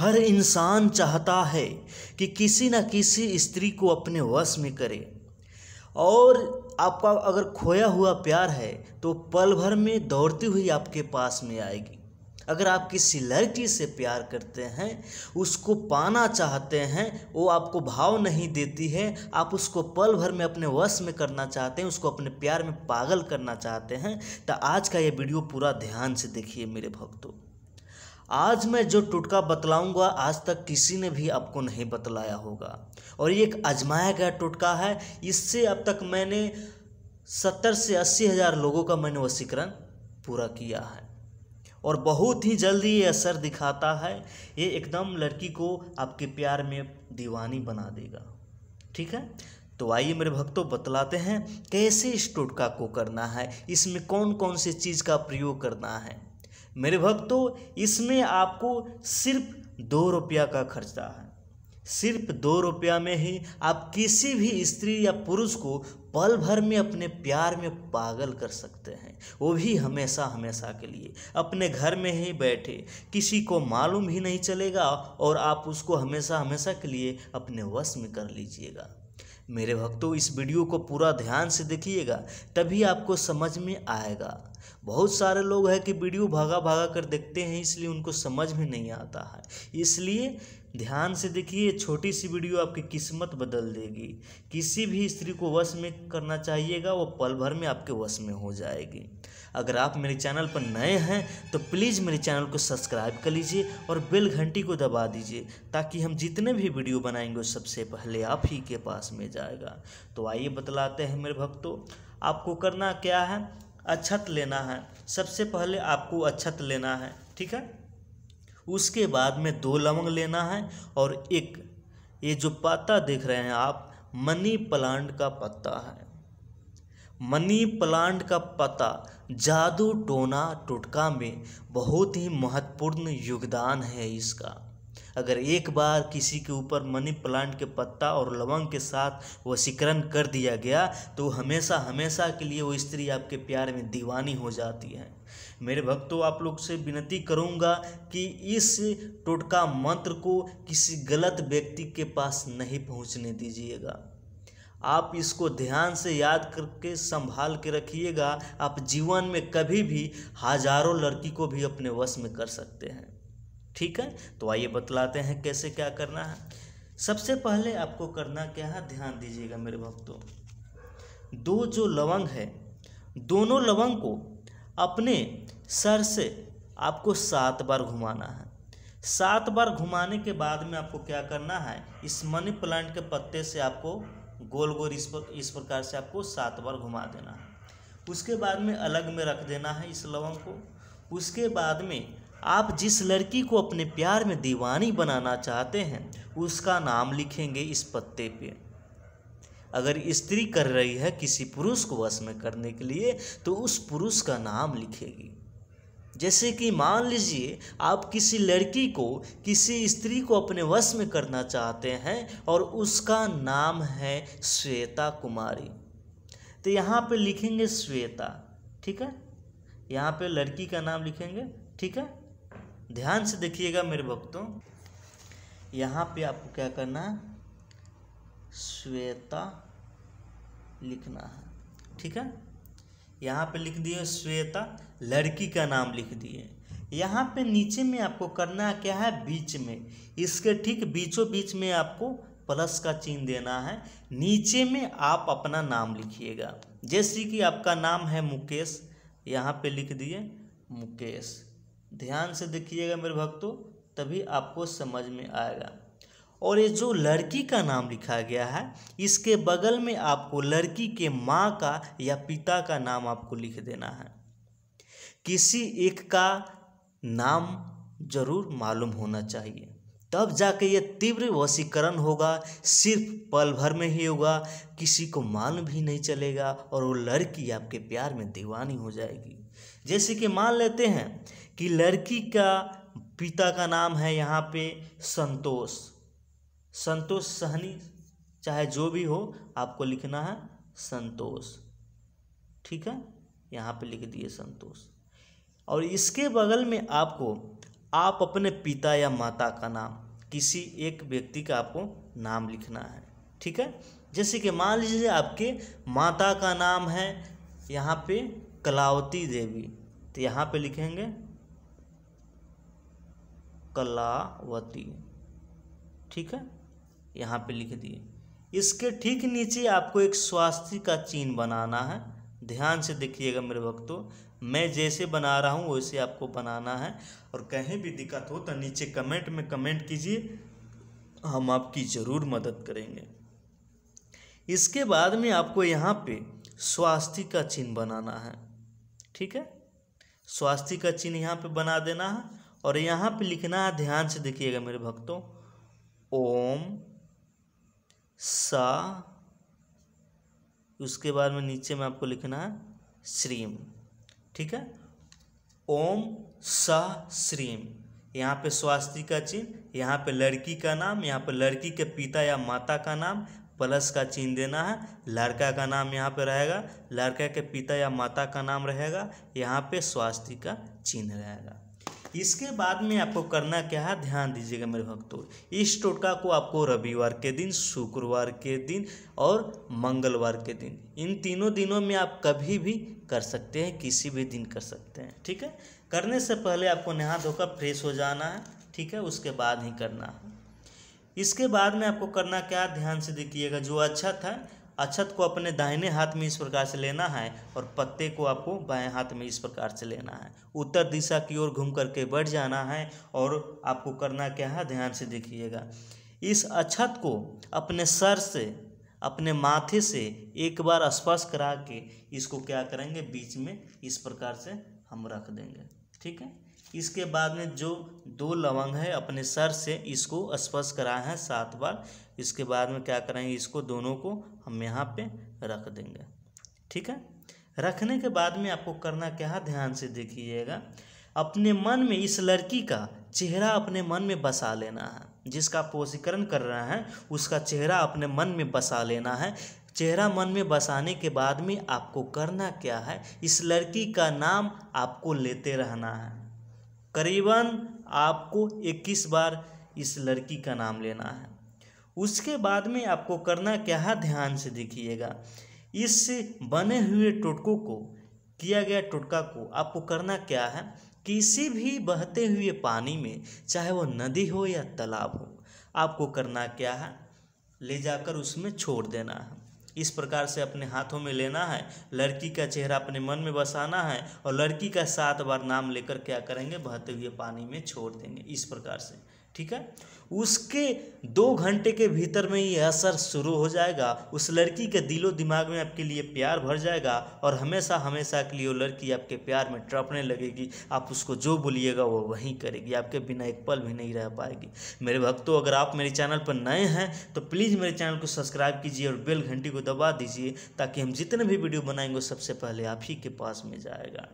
हर इंसान चाहता है कि किसी न किसी स्त्री को अपने वश में करे और आपका अगर खोया हुआ प्यार है तो पल भर में दौड़ती हुई आपके पास में आएगी अगर आप किसी लड़की से प्यार करते हैं उसको पाना चाहते हैं वो आपको भाव नहीं देती है आप उसको पल भर में अपने वश में करना चाहते हैं उसको अपने प्यार में पागल करना चाहते हैं तो आज का ये वीडियो पूरा ध्यान से देखिए मेरे भक्तों आज मैं जो टोटका बतलाऊंगा आज तक किसी ने भी आपको नहीं बतलाया होगा और ये एक अजमाया गया टोटका है इससे अब तक मैंने सत्तर से अस्सी हज़ार लोगों का मैंने वसीकरण पूरा किया है और बहुत ही जल्दी ये असर दिखाता है ये एकदम लड़की को आपके प्यार में दीवानी बना देगा ठीक है तो आइए मेरे भक्तों बतलाते हैं कैसे इस टोटका को करना है इसमें कौन कौन से चीज़ का प्रयोग करना है मेरे भक्तों इसमें आपको सिर्फ दो रुपया का खर्चा है सिर्फ दो रुपया में ही आप किसी भी स्त्री या पुरुष को पल भर में अपने प्यार में पागल कर सकते हैं वो भी हमेशा हमेशा के लिए अपने घर में ही बैठे किसी को मालूम ही नहीं चलेगा और आप उसको हमेशा हमेशा के लिए अपने वश में कर लीजिएगा मेरे भक्तों इस वीडियो को पूरा ध्यान से देखिएगा तभी आपको समझ में आएगा बहुत सारे लोग हैं कि वीडियो भागा भागा कर देखते हैं इसलिए उनको समझ में नहीं आता है इसलिए ध्यान से देखिए छोटी सी वीडियो आपकी किस्मत बदल देगी किसी भी स्त्री को वश में करना चाहिएगा वो पल भर में आपके वश में हो जाएगी अगर आप मेरे चैनल पर नए हैं तो प्लीज़ मेरे चैनल को सब्सक्राइब कर लीजिए और बेल घंटी को दबा दीजिए ताकि हम जितने भी वीडियो बनाएंगे सबसे पहले आप ही के पास में जाएगा तो आइए बतलाते हैं मेरे भक्तों आपको करना क्या है अच्छत लेना है सबसे पहले आपको अच्छत लेना है ठीक है उसके बाद में दो लवंग लेना है और एक ये जो पत्ता देख रहे हैं आप मनी प्लांट का पत्ता है मनी प्लांट का पता जादू टोना टोटका में बहुत ही महत्वपूर्ण योगदान है इसका अगर एक बार किसी के ऊपर मनी प्लांट के पत्ता और लवंग के साथ वशीकरण कर दिया गया तो हमेशा हमेशा के लिए वो स्त्री आपके प्यार में दीवानी हो जाती है मेरे भक्तों आप लोग से विनती करूंगा कि इस टोटका मंत्र को किसी गलत व्यक्ति के पास नहीं पहुंचने दीजिएगा आप इसको ध्यान से याद करके संभाल के रखिएगा आप जीवन में कभी भी हजारों लड़की को भी अपने वश में कर सकते हैं ठीक है तो आइए बतलाते हैं कैसे क्या करना है सबसे पहले आपको करना क्या है ध्यान दीजिएगा मेरे भक्तों दो जो लवंग है दोनों लवंग को अपने सर से आपको सात बार घुमाना है सात बार घुमाने के बाद में आपको क्या करना है इस मनी प्लांट के पत्ते से आपको गोल गोल इस पर इस प्रकार से आपको सात बार घुमा देना है उसके बाद में अलग में रख देना है इस लवंग को उसके बाद में आप जिस लड़की को अपने प्यार में दीवानी बनाना चाहते हैं उसका नाम लिखेंगे इस पत्ते पे अगर स्त्री कर रही है किसी पुरुष को वश में करने के लिए तो उस पुरुष का नाम लिखेगी जैसे कि मान लीजिए आप किसी लड़की को किसी स्त्री को अपने वश में करना चाहते हैं और उसका नाम है श्वेता कुमारी तो यहाँ पे लिखेंगे श्वेता ठीक है यहाँ पे लड़की का नाम लिखेंगे ठीक है ध्यान से देखिएगा मेरे भक्तों यहाँ पे आपको क्या करना है श्वेता लिखना है ठीक है यहाँ पे लिख दिए श्वेता लड़की का नाम लिख दिए यहाँ पे नीचे में आपको करना क्या है बीच में इसके ठीक बीचों बीच में आपको प्लस का चिन्ह देना है नीचे में आप अपना नाम लिखिएगा जैसे कि आपका नाम है मुकेश यहाँ पे लिख दिए मुकेश ध्यान से देखिएगा मेरे भक्तों तभी आपको समझ में आएगा और ये जो लड़की का नाम लिखा गया है इसके बगल में आपको लड़की के माँ का या पिता का नाम आपको लिख देना है किसी एक का नाम जरूर मालूम होना चाहिए तब जाके ये तीव्र वशीकरण होगा सिर्फ पल भर में ही होगा किसी को मालूम भी नहीं चलेगा और वो लड़की आपके प्यार में दीवानी हो जाएगी जैसे कि मान लेते हैं कि लड़की का पिता का नाम है यहाँ पे संतोष संतोष सहनी चाहे जो भी हो आपको लिखना है संतोष ठीक है यहाँ पे लिख दिए संतोष और इसके बगल में आपको आप अपने पिता या माता का नाम किसी एक व्यक्ति का आपको नाम लिखना है ठीक है जैसे कि मान लीजिए आपके माता का नाम है यहाँ पे कलावती देवी तो यहाँ पे लिखेंगे कलावती ठीक है यहाँ पे लिख दिए इसके ठीक नीचे आपको एक स्वास्थ्य का चिन्ह बनाना है ध्यान से देखिएगा मेरे भक्तों मैं जैसे बना रहा हूँ वैसे आपको बनाना है और कहीं भी दिक्कत हो तो नीचे कमेंट में कमेंट कीजिए हम आपकी ज़रूर मदद करेंगे इसके बाद में आपको यहाँ पे स्वास्थ्य का चिन्ह बनाना है ठीक है स्वास्थ्य का चिन्ह यहाँ पे बना देना है और यहाँ पे लिखना है ध्यान से देखिएगा मेरे भक्तों ओम सा उसके बाद में नीचे में आपको लिखना है श्रीम ठीक है ओम स श्रीम यहाँ पे स्वास्थ्य का चिन्ह यहाँ पे लड़की का नाम यहाँ पे लड़की के पिता या माता का नाम प्लस का चिन्ह देना है लड़का का नाम यहाँ पे रहेगा लड़का के पिता या माता का नाम रहेगा यहाँ पे स्वास्थ्य का चिन्ह रहेगा इसके बाद में आपको करना क्या है ध्यान दीजिएगा मेरे भक्तों इस टोटका को आपको रविवार के दिन शुक्रवार के दिन और मंगलवार के दिन इन तीनों दिनों में आप कभी भी कर सकते हैं किसी भी दिन कर सकते हैं ठीक है करने से पहले आपको नहा धोकर फ्रेश हो जाना है ठीक है उसके बाद ही करना है इसके बाद में आपको करना क्या ध्यान से देखिएगा जो अच्छा था अक्षत को अपने दाहिने हाथ में इस प्रकार से लेना है और पत्ते को आपको बाएं हाथ में इस प्रकार से लेना है उत्तर दिशा की ओर घूम करके बढ़ जाना है और आपको करना क्या है ध्यान से देखिएगा इस अक्षत को अपने सर से अपने माथे से एक बार स्पर्श करा के इसको क्या करेंगे बीच में इस प्रकार से हम रख देंगे ठीक है इसके बाद में जो दो लवंग है अपने सर से इसको स्पर्श कराए हैं सात बार इसके बाद में क्या करेंगे इसको दोनों को हम यहाँ पे रख देंगे ठीक है रखने के बाद में आपको करना क्या है ध्यान से देखिएगा अपने मन में इस लड़की का चेहरा अपने मन में बसा लेना है जिसका पोषीकरण कर रहे हैं उसका चेहरा अपने मन में बसा लेना है चेहरा मन में बसाने के बाद में आपको करना क्या है इस लड़की का नाम आपको लेते रहना है करीबन आपको इक्कीस बार इस लड़की का नाम लेना है उसके बाद में आपको करना क्या है ध्यान से देखिएगा इस बने हुए टोटकों को किया गया टोटका को आपको करना क्या है किसी भी बहते हुए पानी में चाहे वो नदी हो या तालाब हो आपको करना क्या है ले जाकर उसमें छोड़ देना है इस प्रकार से अपने हाथों में लेना है लड़की का चेहरा अपने मन में बसाना है और लड़की का सात बार नाम लेकर क्या करेंगे बहते हुए पानी में छोड़ देंगे इस प्रकार से ठीक है उसके दो घंटे के भीतर में ये असर शुरू हो जाएगा उस लड़की के दिलो दिमाग में आपके लिए प्यार भर जाएगा और हमेशा हमेशा के लिए वो लड़की आपके प्यार में ट्रपने लगेगी आप उसको जो बोलिएगा वो वहीं करेगी आपके बिना एक पल भी नहीं रह पाएगी मेरे भक्तों अगर आप मेरे चैनल पर नए हैं तो प्लीज़ मेरे चैनल को सब्सक्राइब कीजिए और बेल घंटी को दबा दीजिए ताकि हम जितने भी वीडियो बनाएंगे सबसे पहले आप ही के पास में जाएगा